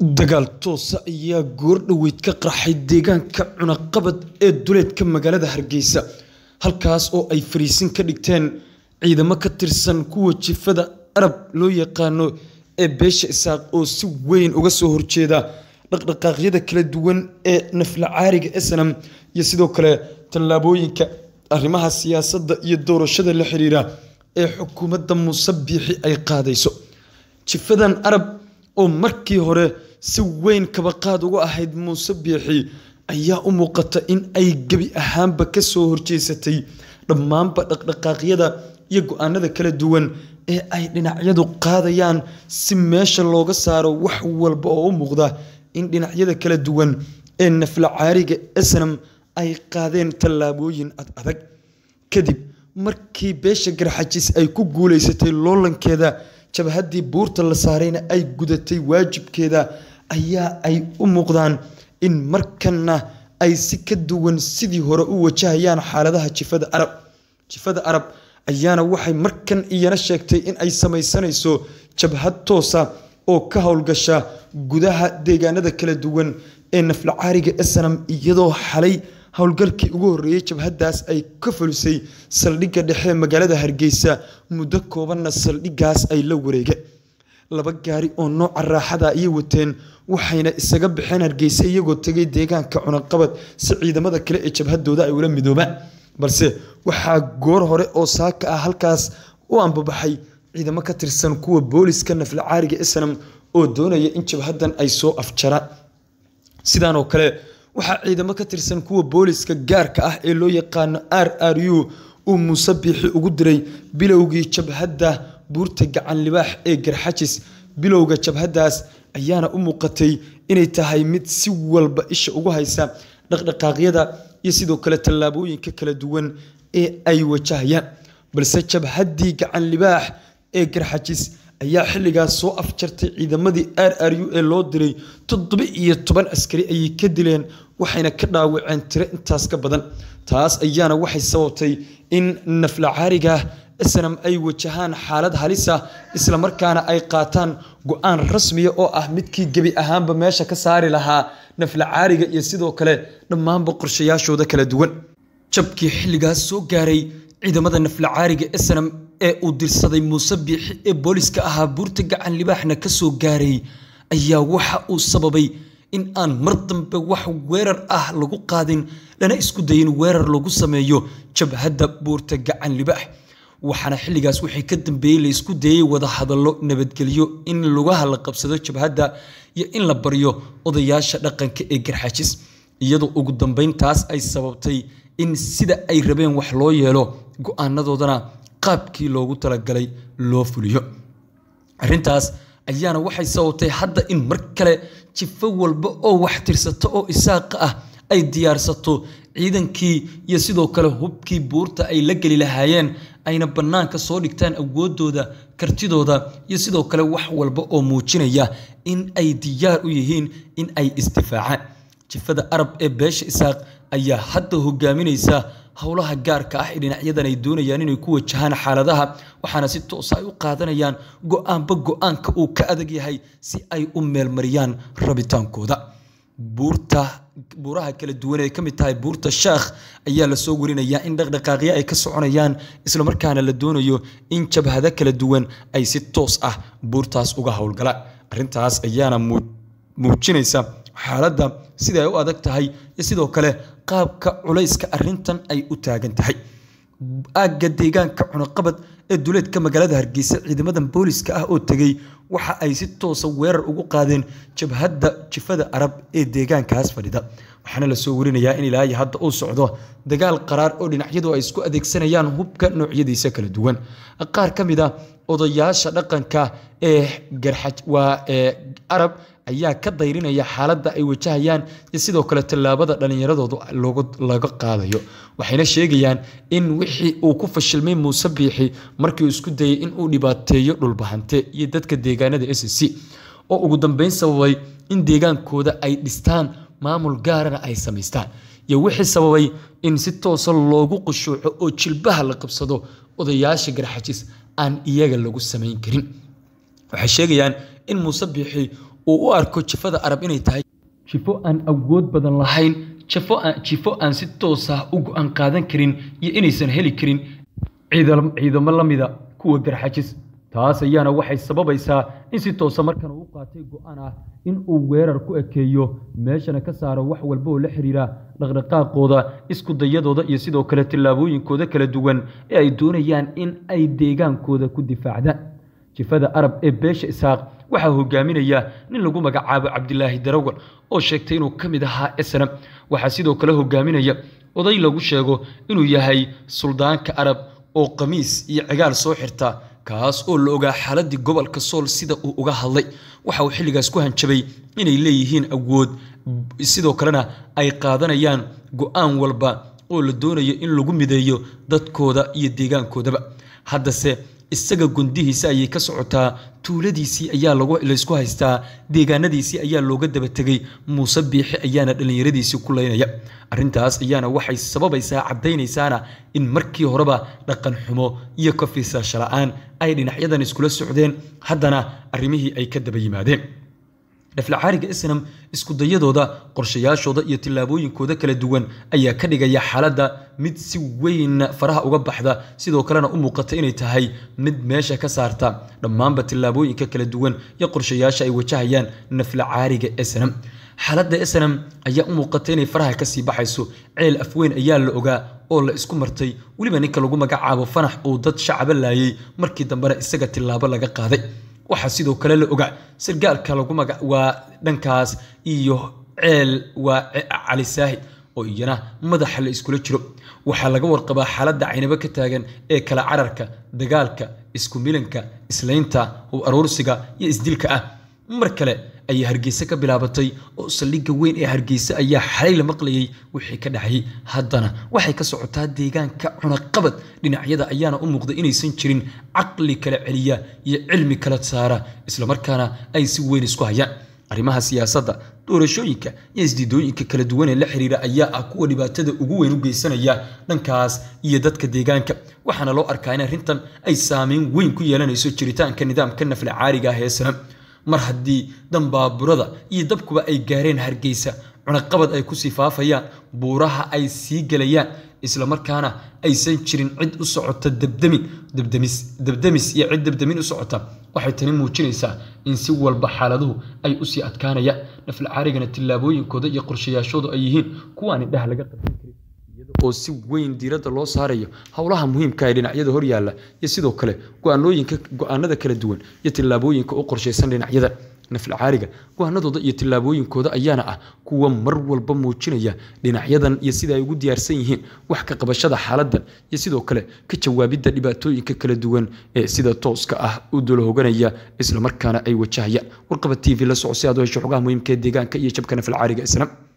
dagaal toosa ayaa goordhoweyd ka qarxay deegaanka cunaqabad ee duleedka magaalada hargeysa halkaas oo ay fariisin ka dhigteen ciidamo ka tirsan kuwa jifada arab loo yaqaano ee beesha isaaq oo si weyn uga soo horjeeda dhaqdhaqaaqyada kala duwan ee naflacaariga esanam iyo sidoo kale tallaabooyinka arrimaha siyaasadda iyo doorashada la xiriira ee xukuumadda muuse biixi ay qaadayso jifadan arab oo markii hore si weyn kabaqaad uga ahayd muuse biixi ayaa u muuqata in ay gebi ahaanba ka soo horjeesatay dhammaanba dhaqdhaqaaqyada iyo go-aanada kala duwan ee ay dhinacyadu qaadayaan si meesha looga saaro wax walba oo u muuqda in dhinacyada kala duwan ee naflacaariga caariga ay qaadeen tallaabooyin ad adag kadib markii beesha garxajis ay ku guulaysatay loolankeeda jabhaddii buurta la saarayna ay gudatay waajibkeeda ayaa ay u muuqdaan in markanna ay si ka duwan sidii hore u wajahayaan xaaladaha jifada arab jifada arab ayaana waxay markan iyana sheegtay in ay samaysanayso jabhad toosa oo ka howlgasha gudaha deegaanada kala duwan ee naflacaariga esanam iyadoo xalay howlgalkii ugu horreeyey jabhadaas ay ka fulisay saldhigga dhexe magaalada hargeysa muddo koobanna saldhiggaas ay la wareegeen laba gaari oo nooca ah raaxada ayay wateen waxayna isaga baxeen hargeysa iyagoo tegay deegaanka cunaqabad si ciidamada kale ee jabhadooda ay ula midoobaan balse waxaa goor hore oo saaka ah halkaas u ambabaxay ciidamo ka tirsan kuwa booliska naflacaariga caariga oo doonaya in jabhadan ay soo afjaraan sidaanoo kale waxaa ciidamo ka tirsan kuwa booliska gaarka ah ee loo yaqaano r r u uu muuse biixi ugu diray bilowgii jabhadda buurta gacan libaax ee garxajis bilowga jabhadaas ayaana u muuqatay inay tahay mid si walba isha ugu haysa dhaqdhaqaaqyada iyo sidoo kale tallaabooyinka kala duwan ee ay wajahayaan balse jabhaddii gacan libaax ee garxajis ayaa xilligaas soo afjartay ciidamadii r r u ee loo diray toddoba iyo toban askari ayay ka dileen waxayna ka dhaawaceen tiro intaas ka badan taas ayaana waxay sababtay in naflacaariga snam ay wajahaan xaalad halisa ah, islamarkaana ay qaataan go-aan rasmiya oo ah midkii gebi ahaanba meesha ka saari lahaa naflacaariga iyo sidoo kale dhammaanba qorshayaashooda kala duwan jabkii xilligaas soo gaaray ciidamada nafla caariga snam ee uu dirsaday muuse biixi ee booliska ahaa buurta gacan libaaxna ka soo gaaray ayaa waxa uu sababay in aan mar dambe wax weerar ah lagu qaadin lana isku dayin weerar lagu sameeyo jabhadda buurta gacan libaax waxaana xilligaas wixii ka dambeeyey la isku dayey wadahadallo nabadgelyo in lugaha la qabsado jabhadda iyo in la baryo odayaasha dhaqanka ee garxajis iyadoo ugu dambeyntaas ay sababtay in sida ay rabeen wax loo yeelo go-aanadoodana qaabkii loogu talagalay loo fuliyo arrintaas ayaana waxay sababtay hadda in mar kale jifo walba oo wax tirsato oo isaaqa ah ay diyaarsato ciidankii iyo sidoo kale hubkii buurta ay la geli lahaayeen ayna bannaanka soo dhigtaan awoodooda kartidooda iyo sidoo kale wax walba oo muujinaya in ay diyaar u yihiin in ay isdifaacaan jifada arab ee beesha isaaq ayaa hadda hogaaminaysa howlaha gaarka ah ee dhinacyadan ay doonayaan inay ku wajahaan xaaladaha waxaana si toosa ay ah u qaadanayaan go-aanba go-aanka uu ka adag yahay si ay u meelmariyaan rabitaankooda buurta buuraha kala duwan ay ka mid tahay buurta shaakh ayaa lasoo warinayaa in dhaqdhaqaaqyo ay ka soconayaan islamarkaana la doonayo in jabhado kala duwan ay si toos ah buurtaas uga howlgala arrintaas ayaana muujinaysa xaaladda sida ay u adag tahay iyo sidoo kale qaabka culayska arrintan ay u taagan tahay aagga deegaanka cunaqabad ee duleedka magaalada hargeysa ciidamadan booliska ah oo tegay waxa ay si toosa weerar ugu qaadeen jabhadda jifada arab ee deegaankaas fadhida waxaana lasoo warinayaa in ilaahay hadda uu socdo dagaal qaraar oo dhinacyadu ay isku adeegsanayaan hubka noocyadiisa kala duwan qaar ka mid a ah odayaasha dhaqanka ee garxaj waa arab ayaa ka dayrinaya xaaladda ay wajahayaan iyo sidoo kale tallaabada dhallinyaradoodu laga qaadayo waxayna sheegayaan in wixii uu ku fashilmay muuse biixi markii uu isku dayey in uu dhibaateeyo dhulbahante iyo dadka deegaanada s c oo ugu dambeyn sababay in deegaankooda ay dhistaan maamul gaarana ay samaystaan iyo wixii sababay in si toosa ah loogu qushuuco oo jilbaha la qabsado odayaasha garxajis aan iyaga lagu samayn karin waxay sheegayaan in muuse biixi uu u arko jifada arab inay tahay jifo aan awood badan lahayn jifo aan si toos ah u go-aan qaadan karin iyo inaysan heli karin ciidamo la mida kuwa garxajis taas ayaana waxay sababaysaa in si toosa markan uu u qaatay go'aan ah in uu weerar ku ekeeyo meeshana ka saaro wax walba oo la xidhiira dhaqdhaqaaqooda iskudayadooda iyo sidoo kale tallaabooyinkooda kala duwan ee ay doonayaan in ay deegaankooda ku difaacda jifada arab ee beesha isaaq waxaa hogaaminaya nin lagu magacaabo cabdilaahi darawal oo sheegtay inuu ka mid ahaa esna waxaa sidoo kale hogaaminaya oday lagu sheego inuu yahay suldaanka arab oo khamiis iyo cigaal soo xirta kaas oo la ogaa xaaladii gobolka sool sida uu uga hadlay waxa uu xilligaas ku hanjabay inay leeyihiin awood sidoo kalena ay qaadanayaan go-aan walba oo la doonayo in lagu mideeyo dadkooda iyo deegaankoodaba haddase isaga gundihiisa ayay ka socotaa tuuladiisii ayaa laysku haystaa deegaanadiisii ayaa looga daba tegay muuse biixi ayaana dhallinyaradiisii ku laynaya arrintaas ayaana waxay sababaysaa caddaynaysaana in markii horeba dhaqan xumo iyo ka fiirsaasho la'aan ay dhinacyadan iskula socdeen haddana arrimihii ay ka daba yimaadeen dhiflacariga isnam iskudayadooda qorshayaashooda iyo tilaabooyinkooda kala duwan ayaa ka dhigaya xaaladda mid si weyn faraha uga baxda sidoo kalena u muuqata inay tahay mid meesha ka saarta dhammaanba tilaabooyinka kala duwan iyo qorshayaasha ay wajahayaan naflacaariga esnam xaaladda snam ayaa u muuqata inay faraha kasii baxayso ceel afweyn ayaa la ogaa oo la isku martay weliba ninka lagu magacaabo fanax uu dad shacaba laayay markii dambena isaga tilaabo laga qaaday waxaa sidoo kale la ogaa sargaalka lagu magac waa dhankaas iyo ceel waa cali saahid oo iyana madaxa la iskula jiro waxaa laga warqabaa xaaladda caynabo ka taagan ee kala cararka dagaalka isku milanka islaynta hub aruursiga iyo isdilka ah mar kale ayay hargeysa ka bilaabatay oo saldhigga weyn ee hargeysa ayaa xalay la maqlayay wixii ka dhacay haddana waxay ka socotaa deegaanka cunaqabad dhinacyada ayaana u muuqda inaysan jirin caqli kala celiya iyo cilmi kala saara islamarkaana ay si weyn isku hayaan arrimaha siyaasadda doorashooyinka iyo isdiidooyinka kala duwan ee la xiriira ayaa ah kuwa dhibaatada ugu weyn u geysanaya dhankaas iyo dadka deegaanka waxaana loo arkaa in arrintan ay saameyn weyn ku yeelanayso jiritaanka nidaamka nafla caariga ah ee sana mar haddii dambaaburada iyo dabkuba ay gaareen hargeysa cunaqabad ay kusii faafayaan buuraha ay sii gelayaan isla markaana aysan jirin cid u socota dabdamin dabdamis iyo cid dabdamin u socota waxay tani muujinaysaa in si walba xaaladuhu ay usii adkaanayaan nafla tillaabooyinkooda iyo qorshayaashoodu ay yihiin kuwaani dhah laga qabsan karin oo si weyn diiradda loo saarayo howlaha muhiimka ah ee dhinacyada horyaalla iyo sidoo kale go-aanooyinka go-aanada kala duwan iyo tillaabooyinka u qorshaysan dhinacyada naflcaariga go-aanadooda iyo tillaabooyinkooda ayaana ah kuwa mar walba muujinaya dhinacyadan iyo sida ay ugu diyaarsan yihiin wax ka qabashada xaaladan iyo sidoo kale ka jawaabidda dhibaatooyinka kala duwan ee sida tooska ah u dula hoganaya islamarkaana ay wajahayaan warqaba t v la soco si aad hesho xogaha muhiimka ee deegaanka iyo jabka naflcaariga isna